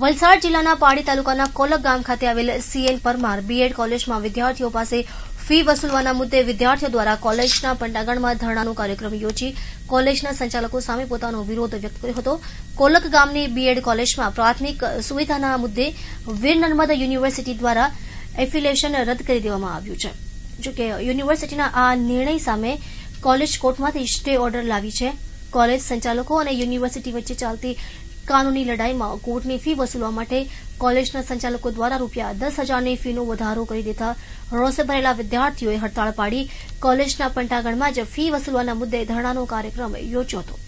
વલસાડ જિલ્લાના પાડી તાલુકાના કોલક ગામ ખાતે આવેલ સીએન પરમાર બીએડ કોલેજમાં વિદ્યાર્થીઓ પાસે ફી વસૂલવાના મુદ્દે વિદ્યાર્થીઓ દ્વારા કોલેજના પંડાગણમાં ધરણાનો કાર્યક્રમ યોજી કોલેજના સંચાલકો સામે પોતાનો વિરોધ વ્યક્ત કર્યો હતો કોલક ગામની બીએડ કોલેજમાં પ્રાથમિક સુવિધાના મુદ્દે વીર નર્મદા યુનિવર્સિટી દ્વારા એફિલેશન રદ કરી દેવામાં આવ્યું છે જોકે યુનિવર્સિટીના આ નિર્ણય સામે કોલેજ કોર્ટમાંથી સ્ટે ઓર્ડર લાવી છે કોલેજ સંચાલકો અને યુનિવર્સિટી વચ્ચે ચાલતી કાનૂની લડાઈમાં કોર્ટની ફી વસૂલવા માટે કોલેજના સંચાલકો દ્વારા રૂપિયા દસ હજારની ફીનો વધારો કરી દેતા રોષે ભરેલા વિદ્યાર્થીઓએ હડતાળ પાડી કોલેજના પંટાગણમાં જ ફી વસૂલવાના મુદ્દે ધરણાનો કાર્યક્રમ યોજ્યો હતો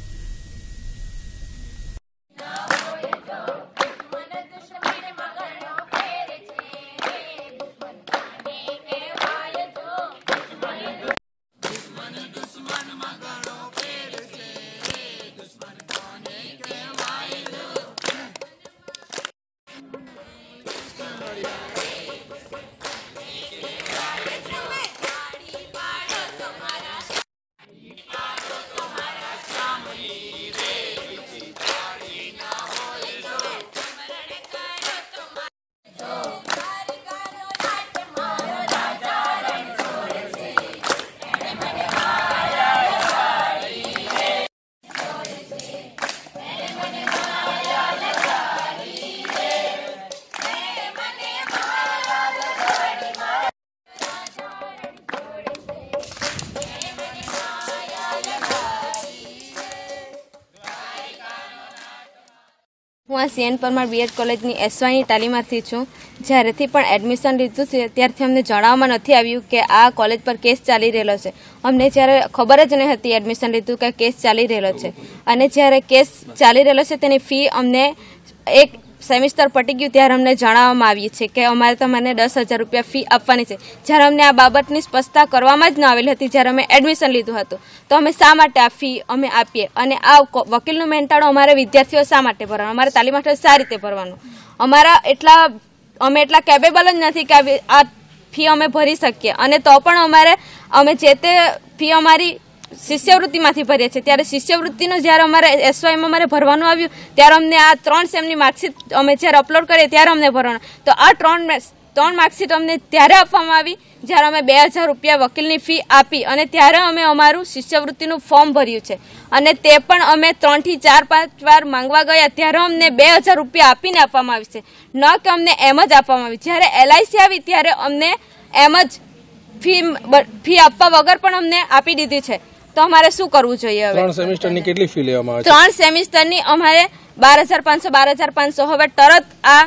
હું આ સીએન પરમાર બીએડ કોલેજની એસવાયની તાલીમાર્થી છું જ્યારેથી પણ એડમિશન લીધું છે ત્યારથી અમને જણાવવામાં નથી આવ્યું કે આ કોલેજ પર કેસ ચાલી રહેલો છે અમને જ્યારે ખબર જ નહીં હતી એડમિશન લીધું કે કેસ ચાલી રહેલો છે અને જ્યારે કેસ ચાલી રહેલો છે તેની ફી અમને એક સેમિસ્ટર પટી ગયું ત્યારે અમને જણાવવામાં આવ્યું છે કે અમારે તમને દસ હજાર રૂપિયા ફી આપવાની છે જ્યારે અમને આ બાબતની સ્પષ્ટતા કરવામાં જ ન આવેલી હતી જ્યારે અમે એડમિશન લીધું હતું તો અમે શા માટે આ ફી અમે આપીએ અને આ વકીલનું મહેનતાણું અમારે વિદ્યાર્થીઓ શા માટે ભરવાનું અમારે તાલીમ માટે શા રીતે ભરવાનું અમારા એટલા અમે એટલા કેપેબલ જ નથી કે આ ફી અમે ભરી શકીએ અને તો પણ અમારે અમે જે તે ફી અમારી શિષ્યવૃત્તિમાંથી ભરીએ છીએ ત્યારે શિષ્યવૃત્તિનું જ્યારે અમારે એસવાયમાં અમારે ભરવાનું આવ્યું ત્યારે અમને આ ત્રણ સેમની માર્કશીટ અમે જ્યારે અપલોડ કરીએ ત્યારે અમને ભરવાનું તો આ ત્રણ ત્રણ માર્કશીટ અમને ત્યારે આપવામાં આવી જ્યારે અમે બે હજાર રૂપિયા વકીલની ફી આપી અને ત્યારે અમે અમારું શિષ્યવૃત્તિનું ફોર્મ ભર્યું છે અને તે પણ અમે ત્રણથી ચાર પાંચ વાર માંગવા ગયા ત્યારે અમને બે હજાર રૂપિયા આપીને આપવામાં આવી છે ન કે અમને એમ જ આપવામાં આવી જ્યારે એલઆઈસી આવી ત્યારે અમને એમ જ ફી ફી આપવા વગર પણ અમને આપી દીધી છે તો અમારે શું કરવું જોઈએ હવે ત્રણ સેમિસ્ટરની કેટલી ફી લેવામાં આવે ત્રણ સેમિસ્ટરની અમારે બાર હજાર પાંચસો બાર હજાર પાંચસો હવે તરત આ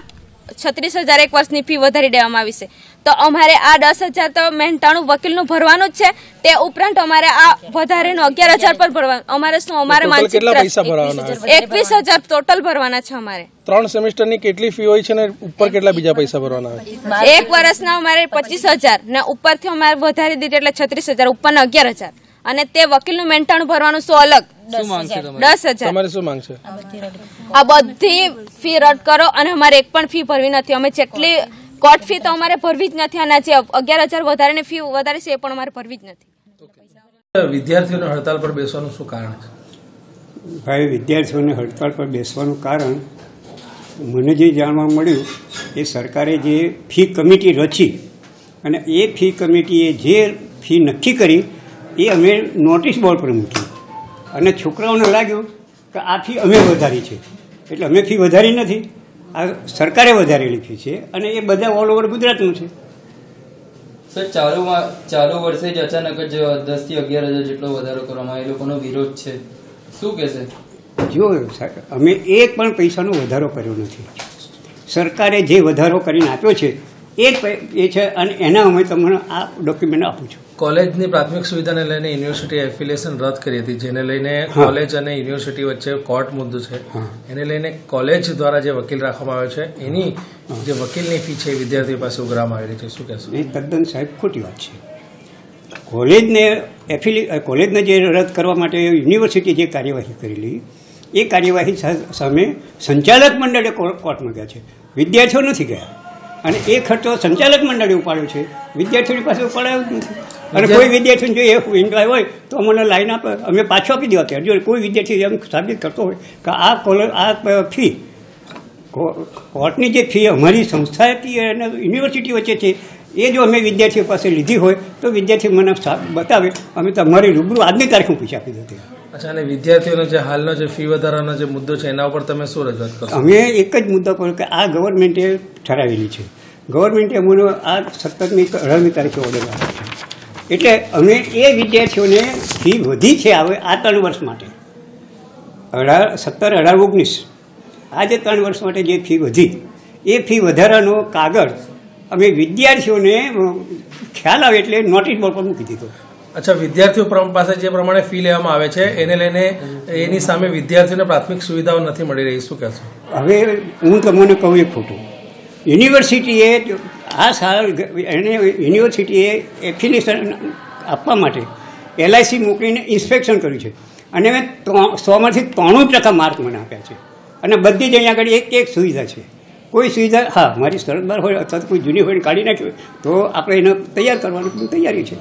છત્રીસ હજાર એક વર્ષની ફી વધારી દેવામાં આવી છે તો અમારે આ દસ હજાર તો મહેનતાણું વકીલનું ભરવાનું જ છે તે ઉપરાંત અમારે આ વધારેનું અગિયાર હજાર પણ ભરવાનું અમારે શું અમારે એકવીસ હજાર ટોટલ ભરવાના છે અમારે ત્રણ સેમેસ્ટર ની કેટલી ફી હોય છે ને ઉપર કેટલા બીજા પૈસા ભરવાના હોય એક વર્ષના અમારે પચીસ હજાર ને ઉપરથી અમારે વધારી દીધી એટલે છત્રીસ હજાર ઉપરના અગિયાર હજાર અને તે વકીલનું મેન્ટાણું ભરવાનું શું અલગ દસ હજાર શું માંગ આ બધી ફી રદ કરો અને અમારે એક પણ ફી ભરવી નથી અમે જેટલી કોર્ટ ફી તો અમારે ભરવી જ નથી અને જે અગિયાર હજાર વધારે ફી વધારે છે એ પણ અમારે ભરવી જ નથી વિદ્યાર્થીઓને હડતાલ પર બેસવાનું શું કારણ છે ભાઈ વિદ્યાર્થીઓને હડતાલ પર બેસવાનું કારણ મને જે જાણવા મળ્યું એ સરકારે જે ફી કમિટી રચી અને એ ફી કમિટીએ જે ફી નક્કી કરી એ અમે નોટિસ બોર્ડ પર મૂકી અને છોકરાઓને લાગ્યું કે આથી અમે વધારી છે એટલે અમે ફી વધારી નથી આ સરકારે વધારે લીધી છે અને એ બધા ઓલ ઓવર ગુજરાતનું છે સર ચાલુમાં ચાલુ વર્ષે જ અચાનક જ દસથી અગિયાર હજાર જેટલો વધારો કરવામાં એ લોકોનો વિરોધ છે શું કહેશે જો અમે એક પણ પૈસાનો વધારો કર્યો નથી સરકારે જે વધારો કરીને આપ્યો છે એ એ છે અને એના અમે તમને આ ડોક્યુમેન્ટ આપું છું કોલેજની પ્રાથમિક સુવિધાને લઈને યુનિવર્સિટી એફિલિએશન રદ કરી હતી જેને લઈને કોલેજ અને યુનિવર્સિટી વચ્ચે કોર્ટ મુદ્દો છે એને લઈને કોલેજ દ્વારા જે વકીલ રાખવામાં આવ્યો છે એની જે વકીલની ફી છે વિદ્યાર્થીઓ પાસે ઉઘરામાં આવેલી છે શું કહેશો એ તદ્દન સાહેબ ખોટી વાત છે કોલેજને એફિલી કોલેજને જે રદ કરવા માટે યુનિવર્સિટી જે કાર્યવાહી કરેલી એ કાર્યવાહી સામે સંચાલક મંડળે કોર્ટમાં ગયા છે વિદ્યાર્થીઓ નથી ગયા અને એ ખર્ચો સંચાલક મંડળે ઉપાડ્યો છે વિદ્યાર્થીઓની પાસે ઉપાડાયો જ નથી અને કોઈ વિદ્યાર્થી જો એ ઇન્કવાય હોય તો મને લાઈન આપે અમે પાછો આપી દેવા ત્યારે જો કોઈ વિદ્યાર્થી એમ સાબિત કરતો હોય કે આ કોલેજ આ ફી કોર્ટની જે ફી અમારી સંસ્થાકીય અને યુનિવર્સિટી વચ્ચે છે એ જો અમે વિદ્યાર્થીઓ પાસે લીધી હોય તો વિદ્યાર્થી મને બતાવે અમે તમારી રૂબરૂ આજની તારીખે પૂછી આપી દીધી અચ્છા અને વિદ્યાર્થીઓનો જે હાલનો જે ફી વધારાનો જે મુદ્દો છે એના ઉપર તમે શું રજૂઆત કરો અમે એક જ મુદ્દો પર કે આ ગવર્મેન્ટે ઠરાવેલી છે ગવર્મેન્ટે અમને આ સત્તરમી અઢારમી તારીખે ઓર્ડર આપ્યો છે એટલે અમે એ વિદ્યાર્થીઓને ફી વધી છે હવે આ ત્રણ વર્ષ માટે અઢાર સત્તર અઢાર ઓગણીસ આજે ત્રણ વર્ષ માટે જે ફી વધી એ ફી વધારાનો કાગળ અમે વિદ્યાર્થીઓને ખ્યાલ આવે એટલે નોટિસ બોર્ડ પર મૂકી દીધો અચ્છા વિદ્યાર્થીઓ પાસે જે પ્રમાણે ફી લેવામાં આવે છે એને લઈને એની સામે વિદ્યાર્થીઓને પ્રાથમિક સુવિધાઓ નથી મળી રહી શું કહેશો હવે હું તમને કહું એ ખોટું યુનિવર્સિટીએ આ સાલ એને યુનિવર્સિટીએ એફિલિએશન આપવા માટે એલઆઈસી મોકલીને ઇન્સ્પેક્શન કર્યું છે અને મેં સોમાંથી ત્રાણું ટકા માર્ક મને આપ્યા છે અને બધી જ અહીંયા આગળ એક એક સુવિધા છે કોઈ સુવિધા હા મારી સરદાર હોય અથવા કોઈ જૂની હોય કાઢી હોય તો આપણે એને તૈયાર કરવાની પણ તૈયારી છે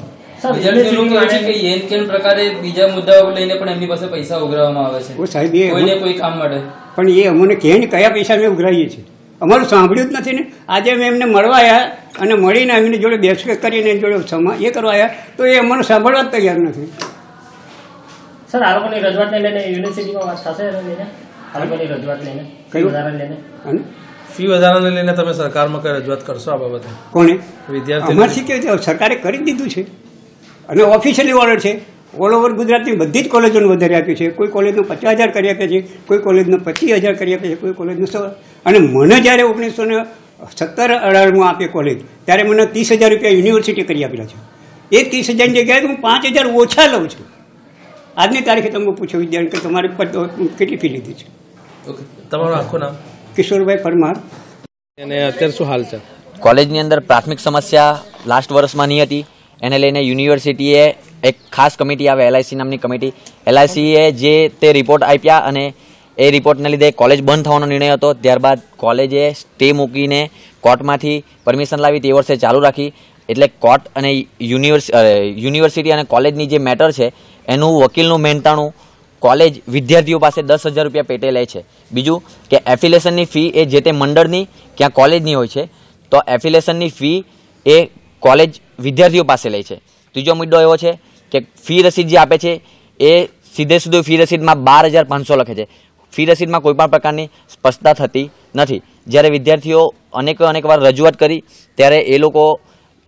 બીજા મુદ્દાઓ લઈને પણ પાસે પૈસા ઉઘરાવવામાં આવે છે કોઈ કામ માટે પણ એ અમને કે કયા પૈસા મેં ઉઘરાવીએ છીએ અમારું સાંભળ્યું જ નથી ને આજે મેં એમને મળવા આવ્યા અને મળીને એમને જોડે બેસક કરીને જોડે એ કરવા આવ્યા તો એ અમને સાંભળવા જ તૈયાર નથી સર આ રજૂઆતને લઈને યુનિવર્સિટીમાં વાત થશે આ રજૂઆત લઈને કઈ ઉદાહરણ લઈને ફી વધારાને લઈને તમે સરકારમાં કઈ રજૂઆત કરશો આ બાબતે કોણે વિદ્યાર્થી અમારથી કે સરકારે કરી દીધું છે અને ઓફિશિયલી ઓર્ડર છે ઓલ ઓવર ગુજરાતની બધી જ કોલેજોને વધારે આપ્યું છે કોઈ કોલેજનો પચાસ હજાર કરી આપ્યા છે કોઈ કોલેજનો પચીસ હજાર કરી આપ્યા છે કોઈ કોલેજનો અને મને જ્યારે ઓગણીસો ને સત્તર અઢારમાં આપી કોલેજ ત્યારે મને ત્રીસ હજાર રૂપિયા યુનિવર્સિટી કરી આપેલા છે એ ત્રીસ હજારની જગ્યાએ હું પાંચ હજાર ઓછા લઉં છું આજની તારીખે તમે પૂછો વિદ્યાર્થી કે તમારી કેટલી ફી લીધી છે તમારું આખું નામ કિશોરભાઈ પરમાર અને અત્યારે શું હાલ છે કોલેજની અંદર પ્રાથમિક સમસ્યા લાસ્ટ વર્ષમાં નહીં હતી એને લઈને યુનિવર્સિટીએ એક ખાસ કમિટી આવે એલઆઈસી નામની કમિટી એલઆઈસીએ જે તે રિપોર્ટ આપ્યા અને એ રિપોર્ટને લીધે કોલેજ બંધ થવાનો નિર્ણય હતો ત્યારબાદ કોલેજે સ્ટે મૂકીને કોર્ટમાંથી પરમિશન લાવી તે વર્ષે ચાલુ રાખી એટલે કોર્ટ અને યુનિવર્સ યુનિવર્સિટી અને કોલેજની જે મેટર છે એનું વકીલનું મહેનતાણું કોલેજ વિદ્યાર્થીઓ પાસે દસ હજાર રૂપિયા પેટે લે છે બીજું કે એફિલેશનની ફી એ જે તે મંડળની ક્યાં કોલેજની હોય છે તો એફિલેશનની ફી એ કોલેજ વિદ્યાર્થીઓ પાસે લે છે ત્રીજો મુદ્દો એવો છે કે ફી રસીદ જે આપે છે એ સીધે સીધું ફી રસીદમાં બાર હજાર પાંચસો લખે છે ફી રસીદમાં કોઈપણ પ્રકારની સ્પષ્ટતા થતી નથી જ્યારે વિદ્યાર્થીઓ અનેક અનેક વાર રજૂઆત કરી ત્યારે એ લોકો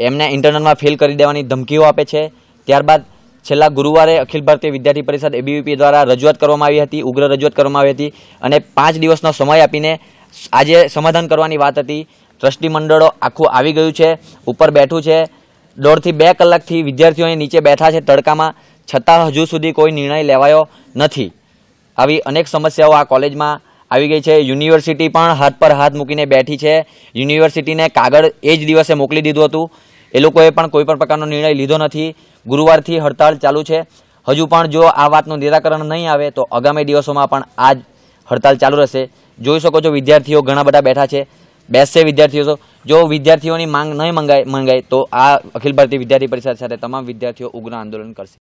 એમને ઇન્ટરનલમાં ફેલ કરી દેવાની ધમકીઓ આપે છે ત્યારબાદ છેલ્લા ગુરુવારે અખિલ ભારતીય વિદ્યાર્થી પરિષદ એબીવીપી દ્વારા રજૂઆત કરવામાં આવી હતી ઉગ્ર રજૂઆત કરવામાં આવી હતી અને પાંચ દિવસનો સમય આપીને આજે સમાધાન કરવાની વાત હતી ટ્રસ્ટી મંડળો આખું આવી ગયું છે ઉપર બેઠું છે દોઢથી બે કલાકથી વિદ્યાર્થીઓ નીચે બેઠા છે તડકામાં છતાં હજુ સુધી કોઈ નિર્ણય લેવાયો નથી આવી અનેક સમસ્યાઓ આ કોલેજમાં આવી ગઈ છે યુનિવર્સિટી પણ હાથ પર હાથ મૂકીને બેઠી છે યુનિવર્સિટીને કાગળ એ જ દિવસે મોકલી દીધું હતું એ લોકોએ પણ કોઈ પણ પ્રકારનો નિર્ણય લીધો નથી ગુરુવારથી હડતાળ ચાલુ છે હજુ પણ જો આ વાતનું નિરાકરણ નહીં આવે તો આગામી દિવસોમાં પણ આ જ હડતાલ ચાલુ રહેશે જોઈ શકો છો વિદ્યાર્થીઓ ઘણા બધા બેઠા છે બેસશે વિદ્યાર્થીઓ તો જો વિદ્યાર્થીઓની માંગ નહીં મંગાય મંગાય તો આ અખિલ ભારતીય વિદ્યાર્થી પરિષદ સાથે તમામ વિદ્યાર્થીઓ ઉગ્ર આંદોલન કરશે